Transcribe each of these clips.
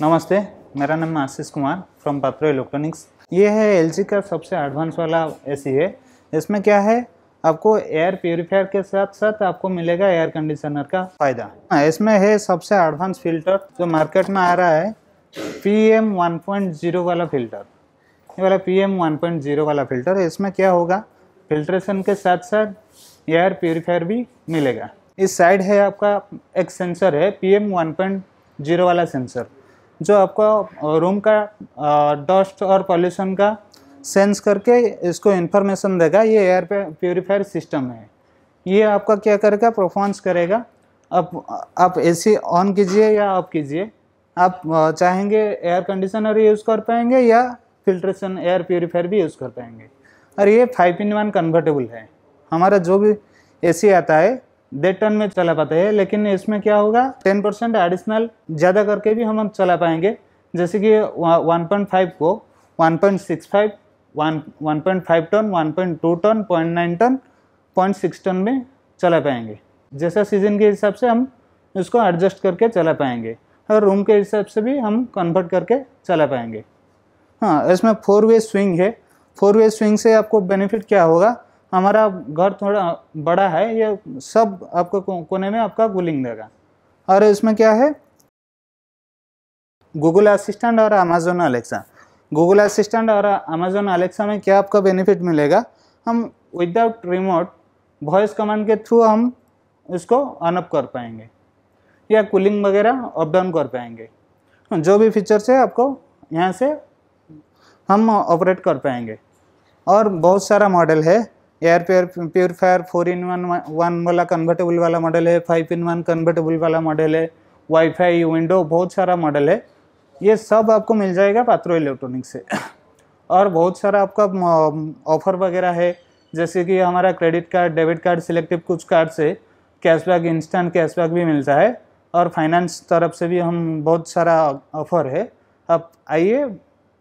नमस्ते मेरा नाम आशीष कुमार फ्रॉम पात्रो इलेक्ट्रॉनिक्स ये है एल का सबसे एडवांस वाला ए है इसमें क्या है आपको एयर प्योरीफायर के साथ साथ आपको मिलेगा एयर कंडीशनर का फ़ायदा हाँ, इसमें है सबसे एडवांस फिल्टर जो मार्केट में आ रहा है P M one point zero वाला फिल्टर ये वाला P M one point zero वाला फिल्टर इसमें क्या होगा फिल्ट्रेशन के साथ साथ एयर प्योरीफायर भी मिलेगा इस साइड है आपका एक सेंसर है P M one point zero वाला सेंसर जो आपको रूम का डस्ट और पॉल्यूशन का सेंस करके इसको इन्फॉर्मेशन देगा ये एयर प्योरीफायर सिस्टम है ये आपका क्या करेगा परफॉर्मेंस करेगा आप आप एसी ऑन कीजिए या ऑफ कीजिए आप चाहेंगे एयर कंडीशनर यूज़ कर पाएंगे या फिल्ट्रेशन एयर प्योरीफायर भी यूज़ कर पाएंगे और ये फाइव इन वन कन्वर्टेबल है हमारा जो भी एसी आता है डेढ़ टन में चला पाते हैं लेकिन इसमें क्या होगा टेन परसेंट एडिशनल ज़्यादा करके भी हम चला पाएंगे जैसे कि वन पॉइंट फाइव को one point six five one one point five ton one point two ton point nine ton point six ton में चला पाएंगे जैसा सीजन के हिसाब से हम इसको एडजस्ट करके चला पाएंगे और रूम के हिसाब से भी हम कन्वर्ट करके चला पाएंगे हाँ इसमें फोर वे स्विंग है फोर वे स्विंग से आपको बेनिफिट क्या होगा हमारा घर थोड़ा बड़ा है ये सब आपका कोने में आपका गुलिंग देगा और इसमें क्या है गूगल असिस्टेंट और अमेजोन अलेक्सा गूगल असिस्टेंट और अमेजोन अलेक्सा में क्या आपका बेनिफिट मिलेगा हम विदाउट रिमोट वॉइस कमांड के थ्रू हम इसको ऑन अप कर पाएंगे या कूलिंग वगैरह अप डाउन कर पाएंगे जो भी फीचर्स है आपको यहाँ से हम ऑपरेट कर पाएंगे और बहुत सारा मॉडल है air pure purifier four in one one वाला कन्वर्टेबल वाला मॉडल है फाइव इन वन कन्वर्टेबल वाला मॉडल है वाईफाई विंडो बहुत सारा मॉडल है ये सब आपको मिल जाएगा पात्रो इलेक्ट्रॉनिक्स से और बहुत सारा आपका ऑफर वगैरह है जैसे कि हमारा credit card debit card selective कुछ कार्ड से कैशबैक इंस्टेंट कैशबैक भी मिलता है और फाइनेंस तरफ से भी हम बहुत सारा ऑफर है आप आइए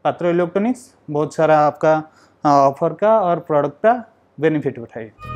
पात्रो इलेक्ट्रॉनिक्स बहुत सारा आपका ऑफर का और प्रोडक्ट का बेनिफिट उठाइए